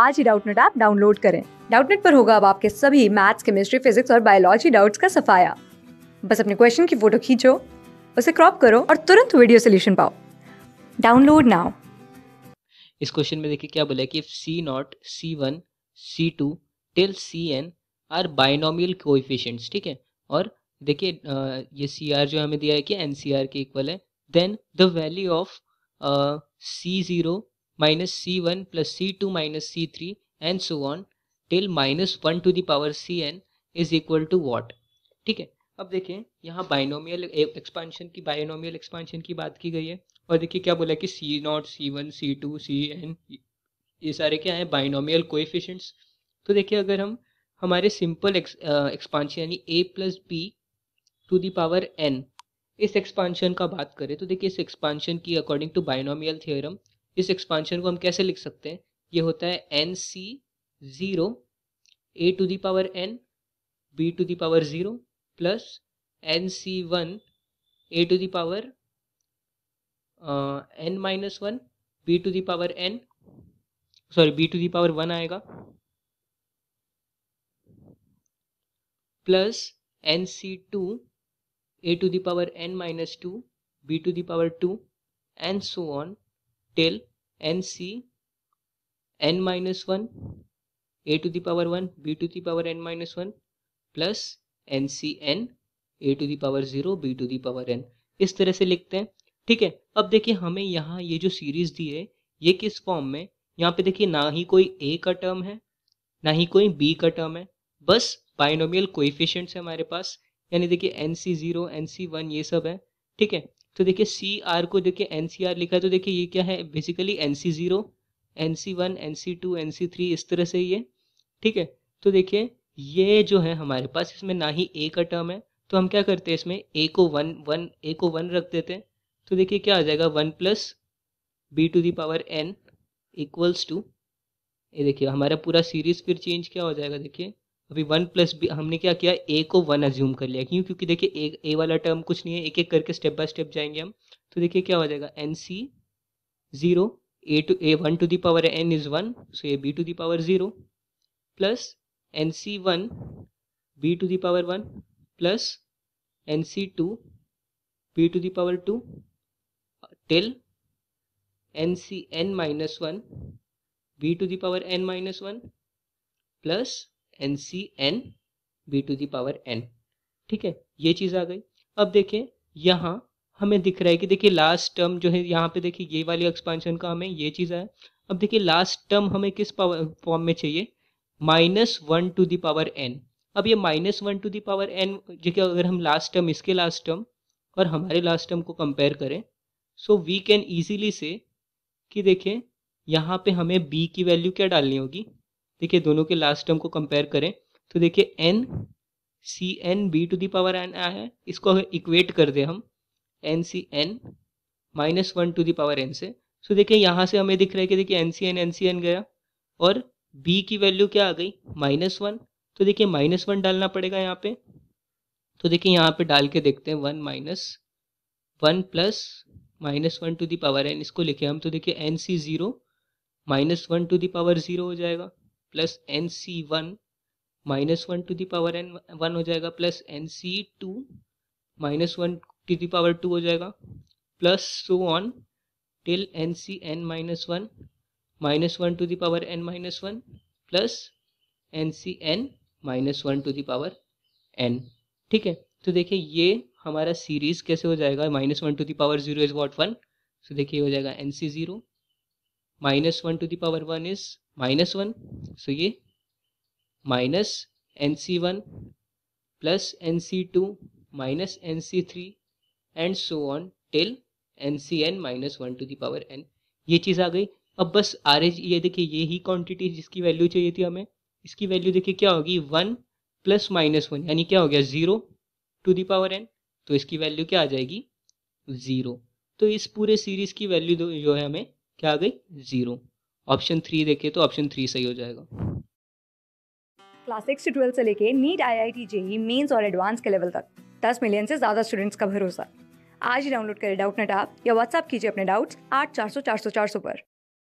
आज ही Doubtnet app download करें डाउटनेट पर होगा अब आपके सभी मैथ्स केमिस्ट्री फिजिक्स और बायोलॉजी डाउट्स का सफाया बस अपने क्वेश्चन की फोटो खींचो उसे क्रॉप करो और तुरंत वीडियो सोल्यूशन पाओ डाउनलोड नाउ इस क्वेश्चन में देखिए क्या बोला कि C naught C one C two till C N R binomial coefficients ठीक है और देखिए ये सी आर जो हमें दिया है कि एन सी आर के इक्वल है then the value of C zero minus c1 plus c2 minus c3 and so on till minus one to the power C N is equal to what ठीक है अब देखें यहाँ बायनोमियल एक्सपांशन की binomial expansion की बात की गई है और देखिए क्या बोला कि C naught C one C two C N ये सारे क्या हैं बायनोमियल कोएफिशिएंट्स तो देखिए अगर हम हमारे सिंपल एक्सपांशन यानी A plus B to the power N इस एक्सपांशन का बात करें तो देखिए इस एक्सपांशन की अकॉर्डिंग टू बायनोमियल थ्योरम इस एक्सपांशन को हम कैसे लिख सकते हैं ये होता है N C zero A to the power N B to the power zero plus N C one A to the power N minus one B to the power N sorry B to the power one आएगा plus N C to A to the power N minus two B to the power two and so on till nc n minus 1 a to the power 1 b to the power n minus 1 plus N C N A to the power zero B to the power N इस तरह से लिखते हैं ठीक है अब देखिए हमें यहाँ ये जो सीरीज दी है ये किस फॉर्म में यहाँ पे देखिए ना ही कोई ए का टर्म है ना ही कोई बी का टर्म है बस बाइनोमियल कोइफिशियंट्स है हमारे पास यानी देखिए N C zero N C one ये सब है ठीक है तो देखिए सी आर को देखिए एन सी आर लिखा है तो देखिए ये क्या है basically N C zero N C one N C two N C three इस तरह से ये ठीक है तो देखिए ये जो है हमारे पास इसमें ना ही ए का टर्म है तो हम क्या करते हैं इसमें ए को वन वन ए को वन रख देते हैं तो देखिए क्या आ जाएगा one plus B to the power N equals to ये देखिए हमारा पूरा सीरीज फिर चेंज क्या हो जाएगा देखिए अभी वन प्लस बी हमने क्या किया ए को वन एज्यूम कर लिया क्यों क्योंकि देखिए ए ए वाला टर्म कुछ नहीं है एक एक करके स्टेप बाय स्टेप जाएंगे हम तो देखिए क्या हो जाएगा N C zero A to A one to the power N is one so A B to the power zero plus N C one B to the power one plus N C two B to the power two till N C N minus one B to the power N minus one plus N C N B to the power N ठीक है ये चीज़ आ गई अब देखें यहाँ हमें दिख रहा है कि देखिए लास्ट टर्म जो है यहाँ पे देखिए ये वाली एक्सपांशन का हमें ये चीज़ आया अब देखिए लास्ट टर्म हमें किस पावर फॉर्म में चाहिए minus one to the power N अब ये minus one to the power N जो अगर हम लास्ट टर्म इसके लास्ट टर्म और हमारे लास्ट टर्म को कंपेयर करें सो वी कैन ईजीली से कि देखें यहाँ पे हमें बी की वैल्यू क्या डालनी होगी देखिए दोनों के लास्ट टर्म को कंपेयर करें तो देखिए N C N B to the power N आया है इसको इक्वेट कर दें हम N C N minus one to the power N से सो तो देखिए यहाँ से हमें दिख रहा है कि देखिए N C N N C N गया और बी की वैल्यू क्या आ गई माइनस वन तो देखिए माइनस वन डालना पड़ेगा यहाँ पे तो देखिए यहाँ पे डाल के देखते हैं one minus one plus minus one to the power N इसको लिखे हम तो देखिए N C zero minus one to the power zero हो जाएगा plus N C one minus one to the power N one हो जाएगा plus N C two minus one to the power two हो जाएगा plus so on till N C N minus one minus one to the power N minus one plus N C N minus one to the power N ठीक है तो देखिए ये हमारा series कैसे हो जाएगा minus one to the power zero is what one so तो देखिए हो जाएगा N C zero minus one to the power one is minus one so ये minus N C one plus N C two minus N C three and so on till N C N minus one to the power N ये चीज़ आ गई अब बस R H ये देखिए ये ही quantity जिसकी वैल्यू चाहिए थी हमें इसकी वैल्यू देखिए क्या होगी वन प्लस माइनस वन यानी क्या हो गया ज़ीरो टू दावर एन तो इसकी वैल्यू क्या आ जाएगी ज़ीरो तो इस पूरे सीरीज़ की वैल्यू जो है हमें क्या आ गई जीरो ऑप्शन थ्री देखे तो ऑप्शन थ्री सही हो जाएगा क्लास सिक्स से ट्वेल्थ से लेके NEET I I T JEE mains और एडवांस के लेवल तक दस मिलियन से ज़्यादा स्टूडेंट्स का भरोसा आज ही डाउनलोड करें डाउट नेट आप या व्हाट्सअप कीजिए अपने डाउट्स आठ चार सौ चार सौ चार सौ पर